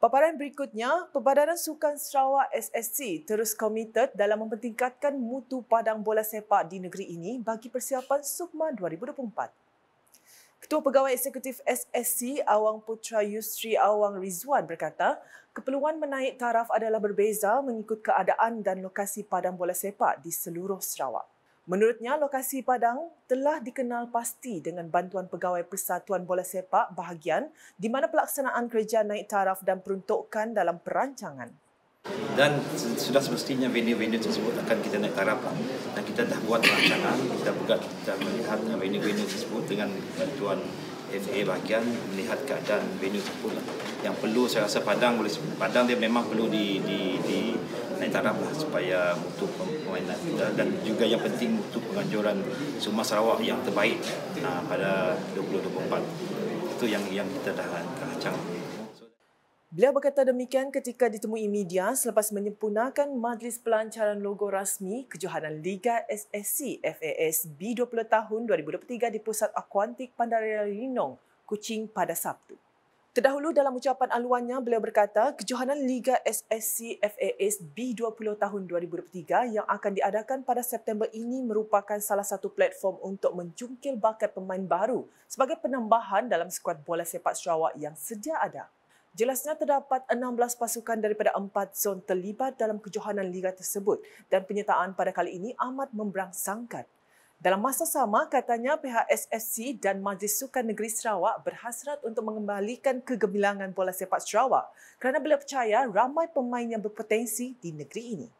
Paparan berikutnya, Perbadanan Sukan Sarawak SSC terus komited dalam mempertingkatkan mutu padang bola sepak di negeri ini bagi persiapan Sukma 2024. Ketua Pegawai Eksekutif SSC Awang Putra Yusri Awang Rizwan berkata, keperluan menaik taraf adalah berbeza mengikut keadaan dan lokasi padang bola sepak di seluruh Sarawak. Menurutnya, lokasi Padang telah dikenal pasti dengan bantuan Pegawai Persatuan Bola Sepak Bahagian di mana pelaksanaan kerja naik taraf dan peruntukkan dalam perancangan. Dan sudah semestinya venue-venue tersebut akan kita naik taraf lah. dan kita dah buat perancangan, kita buka kita melihat venue-venue tersebut dengan bantuan FA bahagian melihat keadaan venue tersebut lah. yang perlu saya rasa Padang boleh Padang dia memang perlu di, di, di, naik taraf lah supaya mutu permainan dan juga yang penting mutu penganjuran semua Sarawak yang terbaik uh, pada 2024 itu yang yang kita dah rancang. Beliau berkata demikian ketika ditemui media selepas menyempurnakan majlis pelancaran logo rasmi kejohanan Liga SSC FAS B20 tahun 2023 di Pusat Akuantik Pandaraya Linong, Kuching pada Sabtu. Terdahulu dalam ucapan aluannya, beliau berkata kejohanan Liga SSC FAS B20 tahun 2023 yang akan diadakan pada September ini merupakan salah satu platform untuk mencungkil bakat pemain baru sebagai penambahan dalam skuad bola sepak Sarawak yang sedia ada. Jelasnya terdapat 16 pasukan daripada 4 zon terlibat dalam kejohanan liga tersebut dan penyertaan pada kali ini amat memberangsangkan. Dalam masa sama, katanya pihak SSC dan Majlis Sukan Negeri Sarawak berhasrat untuk mengembalikan kegemilangan bola sepak Sarawak kerana beliau percaya ramai pemain yang berpotensi di negeri ini.